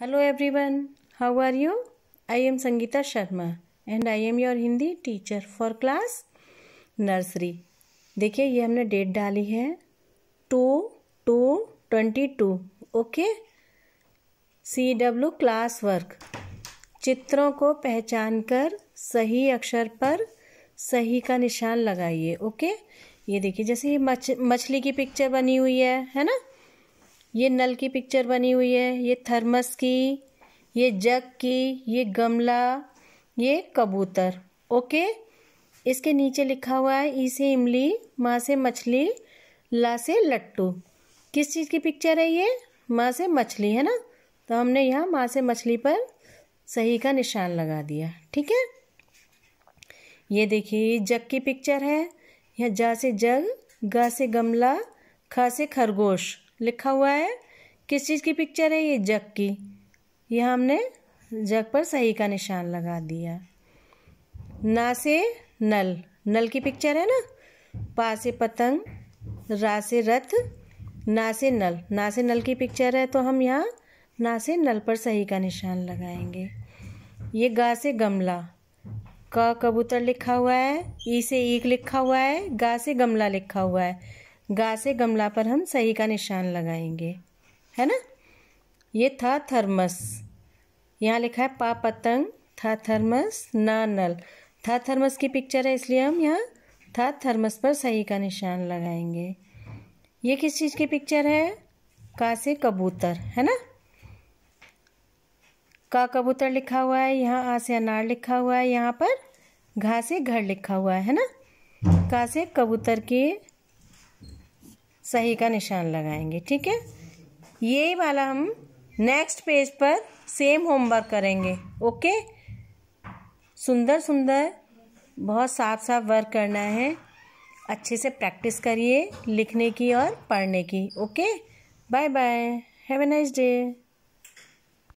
hello everyone how are you I am Sangeeta Sharma and I am your Hindi teacher for class nursery देखिए ये हमने date डाली है two two twenty two okay C W class work चित्रों को पहचान कर सही अक्षर पर सही का निशान लगाइए ओके ये देखिए जैसे ये मछली की पिक्चर बनी हुई है है ना ये नल की पिक्चर बनी हुई है ये थर्मस की ये जग की ये गमला ये कबूतर ओके इसके नीचे लिखा हुआ है ई से इमली माँ से मछली ला से लट्टू किस चीज़ की पिक्चर है ये माँ से मछली है ना तो हमने यहाँ माँ से मछली पर सही का निशान लगा दिया ठीक है ये देखिए जग की पिक्चर है यहाँ जा से जग गा से गमला खा से खरगोश लिखा हुआ है किस चीज़ की पिक्चर है ये जग की यह हमने जग पर सही का निशान लगा दिया ना से नल नल की पिक्चर है ना पा से पतंग रा से रथ ना से नल ना से नल की पिक्चर है तो हम यहाँ ना से नल पर सही का निशान लगाएंगे ये गा से गमला क कबूतर लिखा हुआ है ई से ईक लिखा हुआ है गा से गमला लिखा हुआ है गा से गमला पर हम सही का निशान लगाएंगे है ना ये था थर्मस यहाँ लिखा है पा पतंग था थर्मस ना नल था थर्मस की पिक्चर है इसलिए हम यहाँ था थर्मस पर सही का निशान लगाएंगे ये किस चीज़ की पिक्चर है का से कबूतर है ना का कबूतर लिखा हुआ है यहाँ आ से अनार लिखा हुआ है यहाँ पर घा से घर लिखा हुआ है ना का से कबूतर के सही का निशान लगाएंगे ठीक है यही वाला हम नेक्स्ट पेज पर सेम होमवर्क करेंगे ओके सुंदर सुंदर बहुत साफ साफ वर्क करना है अच्छे से प्रैक्टिस करिए लिखने की और पढ़ने की okay bye bye have a nice day